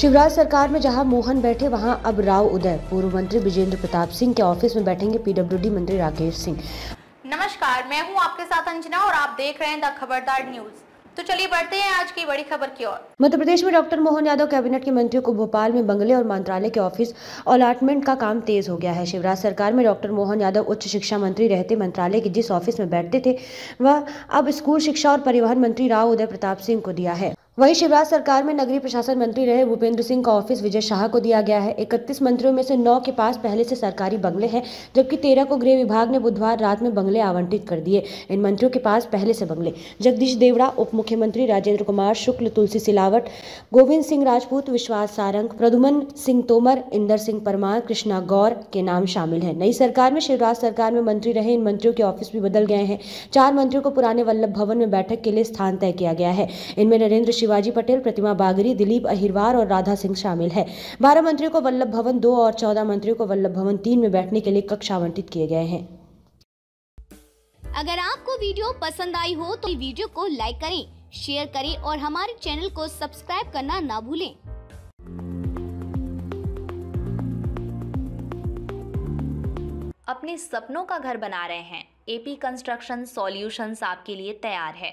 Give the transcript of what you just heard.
शिवराज सरकार में जहां मोहन बैठे वहां अब राव उदय पूर्व मंत्री विजेंद्र प्रताप सिंह के ऑफिस में बैठेंगे पीडब्ल्यूडी मंत्री राकेश सिंह नमस्कार मैं हूं आपके साथ अंजना और आप देख रहे हैं द खबरदार न्यूज़ तो चलिए बढ़ते हैं आज की बड़ी खबर की ओर मध्य प्रदेश में डॉक्टर मोहन यादव कैबिनेट के मंत्रियों को भोपाल में बंगले और मंत्रालय के ऑफिस अलाटमेंट का काम तेज हो गया है शिवराज सरकार में डॉक्टर मोहन यादव उच्च शिक्षा मंत्री रहते मंत्रालय के जिस ऑफिस में बैठते थे वह अब स्कूल शिक्षा और परिवहन मंत्री राव उदय प्रताप सिंह को दिया है वहीं शिवराज सरकार में नगरीय प्रशासन मंत्री रहे भूपेंद्र सिंह का ऑफिस विजय शाह को दिया गया है इकतीस मंत्रियों में से नौ के पास पहले से सरकारी बंगले हैं जबकि तेरह को गृह विभाग ने बुधवार रात में बंगले आवंटित कर दिए इन मंत्रियों के पास पहले से बंगले जगदीश देवड़ा उप मुख्यमंत्री राजेंद्र कुमार शुक्ल तुलसी सिलावट गोविंद सिंह राजपूत विश्वास सारंग प्रदुमन सिंह तोमर इंदर सिंह परमार कृष्णा गौर के नाम शामिल हैं नई सरकार में शिवराज सरकार में मंत्री रहे इन मंत्रियों के ऑफिस भी बदल गए हैं चार मंत्रियों को पुराने वल्लभ भवन में बैठक के लिए स्थान तय किया गया है इनमें नरेंद्र शिवाजी पटेल प्रतिमा बागरी दिलीप अहिरवार और राधा सिंह शामिल है बारह मंत्रियों को वल्लभ भवन दो और चौदह मंत्रियों को वल्लभ भवन तीन में बैठने के लिए कक्ष आवंटित किए गए हैं अगर आपको वीडियो पसंद आई हो तो वीडियो को लाइक करें शेयर करें और हमारे चैनल को सब्सक्राइब करना ना भूलें अपने सपनों का घर बना रहे हैं एपी कंस्ट्रक्शन सॉल्यूशंस आपके लिए तैयार है